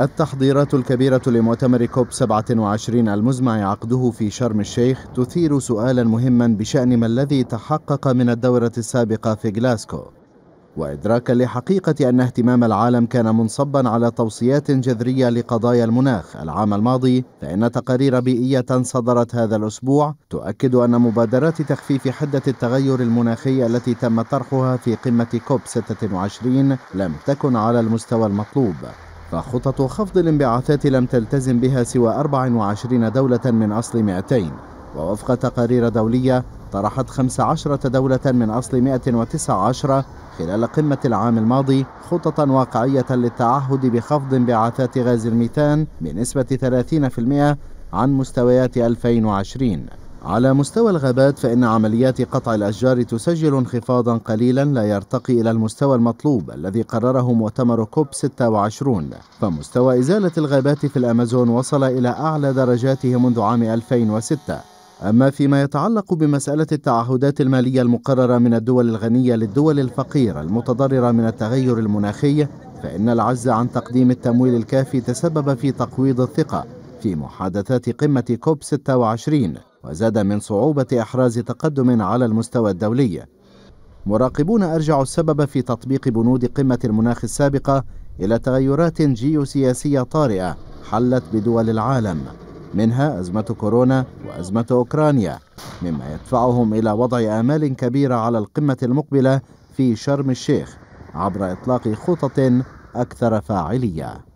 التحضيرات الكبيرة لمؤتمر كوب 27 المزمع عقده في شرم الشيخ تثير سؤالا مهما بشأن ما الذي تحقق من الدورة السابقة في جلاسكو وإدراكا لحقيقة أن اهتمام العالم كان منصبا على توصيات جذرية لقضايا المناخ العام الماضي فإن تقارير بيئية صدرت هذا الأسبوع تؤكد أن مبادرات تخفيف حدة التغير المناخي التي تم طرحها في قمة كوب 26 لم تكن على المستوى المطلوب فخطط خفض الانبعاثات لم تلتزم بها سوى 24 دولة من أصل 200 ووفق تقارير دولية طرحت 15 دولة من أصل 119 خلال قمة العام الماضي خططا واقعية للتعهد بخفض انبعاثات غاز الميثان بنسبة 30% عن مستويات 2020 على مستوى الغابات فإن عمليات قطع الأشجار تسجل انخفاضا قليلا لا يرتقي إلى المستوى المطلوب الذي قرره مؤتمر كوب 26 فمستوى إزالة الغابات في الأمازون وصل إلى أعلى درجاته منذ عام 2006 أما فيما يتعلق بمسألة التعهدات المالية المقررة من الدول الغنية للدول الفقيرة المتضررة من التغير المناخي فإن العجز عن تقديم التمويل الكافي تسبب في تقويض الثقة في محادثات قمة كوب 26 وزاد من صعوبة إحراز تقدم على المستوى الدولي مراقبون أرجعوا السبب في تطبيق بنود قمة المناخ السابقة إلى تغيرات جيوسياسية طارئة حلت بدول العالم منها أزمة كورونا وأزمة أوكرانيا مما يدفعهم إلى وضع آمال كبيرة على القمة المقبلة في شرم الشيخ عبر إطلاق خطط أكثر فاعلية